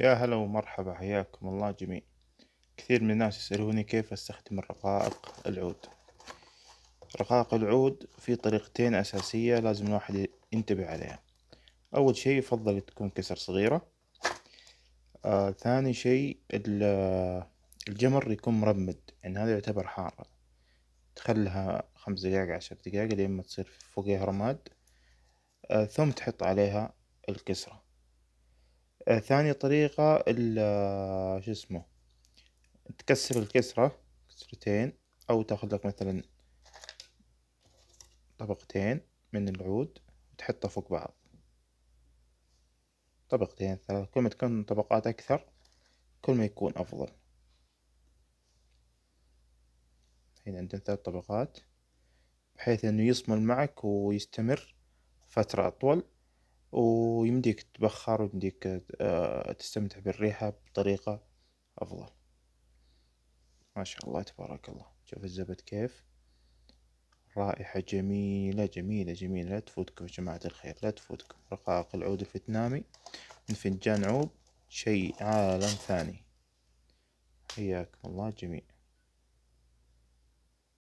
يا هلا ومرحبا حياكم الله جميع كثير من الناس يسألوني كيف استخدم رقائق العود رقائق العود في طريقتين أساسية لازم الواحد ينتبه عليها أول شيء يفضل تكون كسر صغيرة آه ثاني شيء الجمر يكون مرمد يعني هذا يعتبر حار تخليها خمس دقايق عشر دقايق لين ما تصير فوقها رماد آه ثم تحط عليها الكسره آه، ثاني طريقة ال آه، شو اسمه تكسر الكسرة كسرتين أو تاخذ لك مثلا طبقتين من العود وتحطها فوق بعض طبقتين ثلاث كل ما تكون طبقات أكثر كل ما يكون أفضل هنا عندنا ثلاث طبقات بحيث أنه يصمل معك ويستمر فترة أطول ويمديك تبخر ويمديك آه، تستمتع بالريحة بطريقة أفضل ما شاء الله تبارك الله شوف الزبد كيف رائحة جميلة جميلة جميلة لا تفوتكم يا جماعة الخير لا تفوتكم رقائق العود الفيتنامي من فنجان عود شيء عالم ثاني حياكم الله جميل